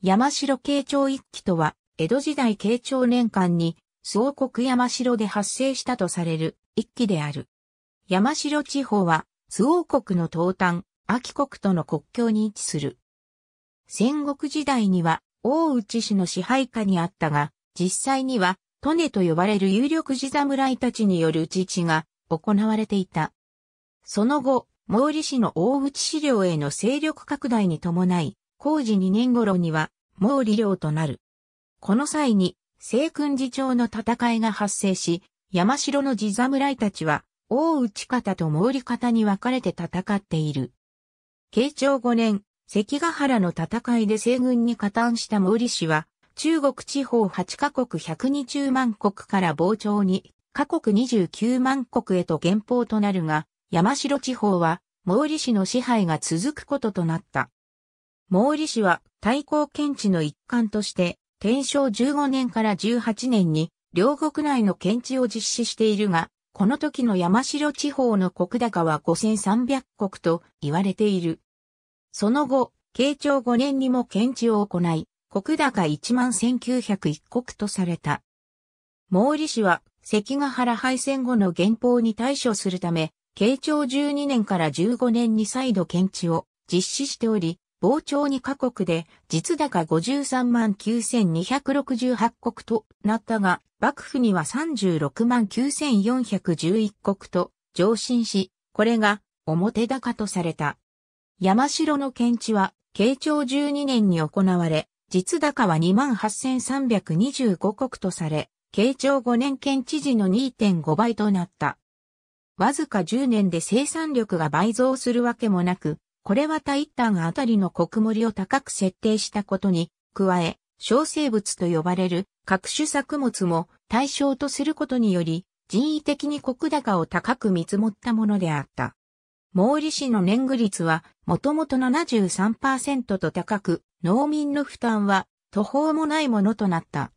山城慶長一揆とは、江戸時代慶長年間に、総国山城で発生したとされる一揆である。山城地方は、周王国の東端、秋国との国境に位置する。戦国時代には、大内氏の支配下にあったが、実際には、トネと呼ばれる有力地侍たちによる自治が行われていた。その後、毛利氏の大内資料への勢力拡大に伴い、工事2年頃には、毛利領となる。この際に、西軍次長の戦いが発生し、山城の地侍たちは、大内方と毛利方に分かれて戦っている。慶長5年、関ヶ原の戦いで西軍に加担した毛利氏は、中国地方8カ国120万国から傍聴に、カ国29万国へと減俸となるが、山城地方は、毛利氏の支配が続くこととなった。毛利氏は対抗検地の一環として、天正15年から18年に、両国内の検地を実施しているが、この時の山城地方の国高は5300国と言われている。その後、慶長5年にも検地を行い、国高1万1901国とされた。毛利氏は関ヶ原敗戦後の原法に対処するため、慶長12年から15年に再度検地を実施しており、傍聴2カ国で実高53万9268国となったが、幕府には36万9411国と上申し、これが表高とされた。山城の検地は、慶長12年に行われ、実高は28,325国とされ、慶長5年県知事の2.5倍となった。わずか10年で生産力が倍増するわけもなく、これは第一単あたりの国盛りを高く設定したことに、加え、小生物と呼ばれる各種作物も対象とすることにより、人為的に国高を高く見積もったものであった。毛利氏の年貢率はもともと73%と高く、農民の負担は途方もないものとなった。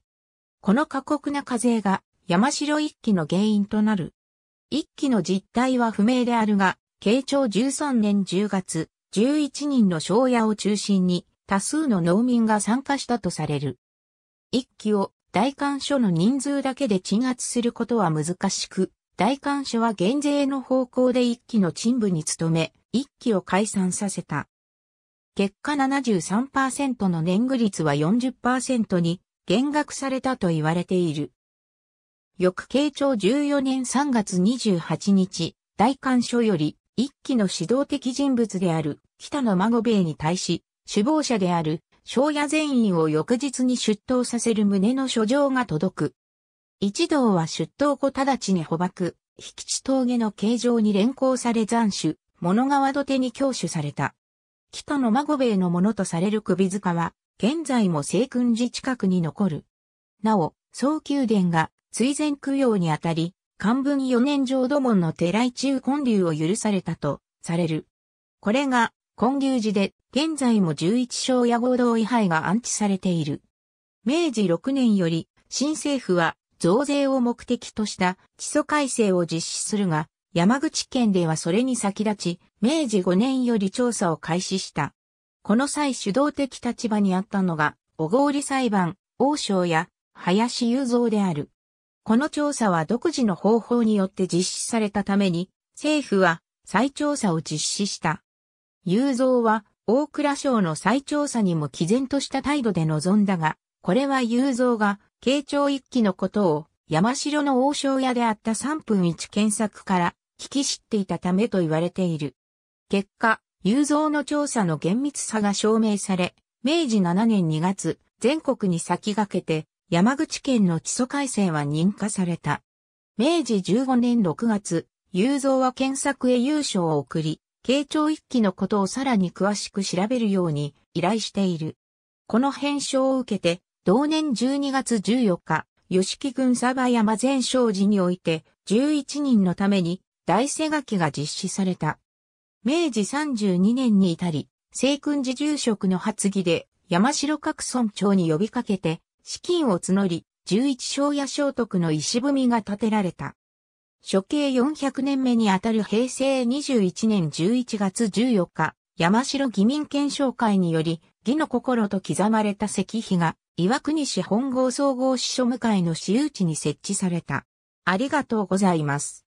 この過酷な課税が山城一揆の原因となる。一揆の実態は不明であるが、慶長13年10月、11人の庄屋を中心に多数の農民が参加したとされる。一揆を大官所の人数だけで鎮圧することは難しく、大官所は減税の方向で一揆の鎮部に努め、一揆を解散させた。結果73%の年貢率は40%に減額されたと言われている。翌慶長14年3月28日、大官所より一期の指導的人物である北野孫兵衛に対し、首謀者である庄屋全員を翌日に出頭させる旨の書状が届く。一同は出頭後直ちに捕獲、引地峠の形状に連行され斬首、物川土手に強取された。北野孫兵衛のものとされる首塚は、現在も西君寺近くに残る。なお、総宮殿が追善供養にあたり、漢文四年浄土門の寺井中建立を許されたとされる。これが建立寺で現在も十一章や合同位牌が安置されている。明治六年より新政府は増税を目的とした地礎改正を実施するが、山口県ではそれに先立ち、明治5年より調査を開始した。この際主導的立場にあったのが、小郡裁判、王将や林雄三である。この調査は独自の方法によって実施されたために、政府は再調査を実施した。雄三は大蔵省の再調査にも毅然とした態度で臨んだが、これは雄三が慶長一期のことを山城の王将屋であった3分1検索から聞き知っていたためと言われている。結果、雄三の調査の厳密さが証明され、明治7年2月、全国に先駆けて山口県の基礎改正は認可された。明治15年6月、雄三は検索へ優勝を送り、慶長一揆のことをさらに詳しく調べるように依頼している。この返書を受けて、同年12月14日、吉木郡鯖山全商寺において、11人のために大瀬書きが実施された。明治32年に至り、聖訓寺住職の発議で、山城各村長に呼びかけて、資金を募り、十一商屋聖徳の石踏みが建てられた。処刑400年目にあたる平成21年11月14日、山城義民憲章会により、義の心と刻まれた石碑が、岩国市本郷総合支所向かいの私有地に設置された。ありがとうございます。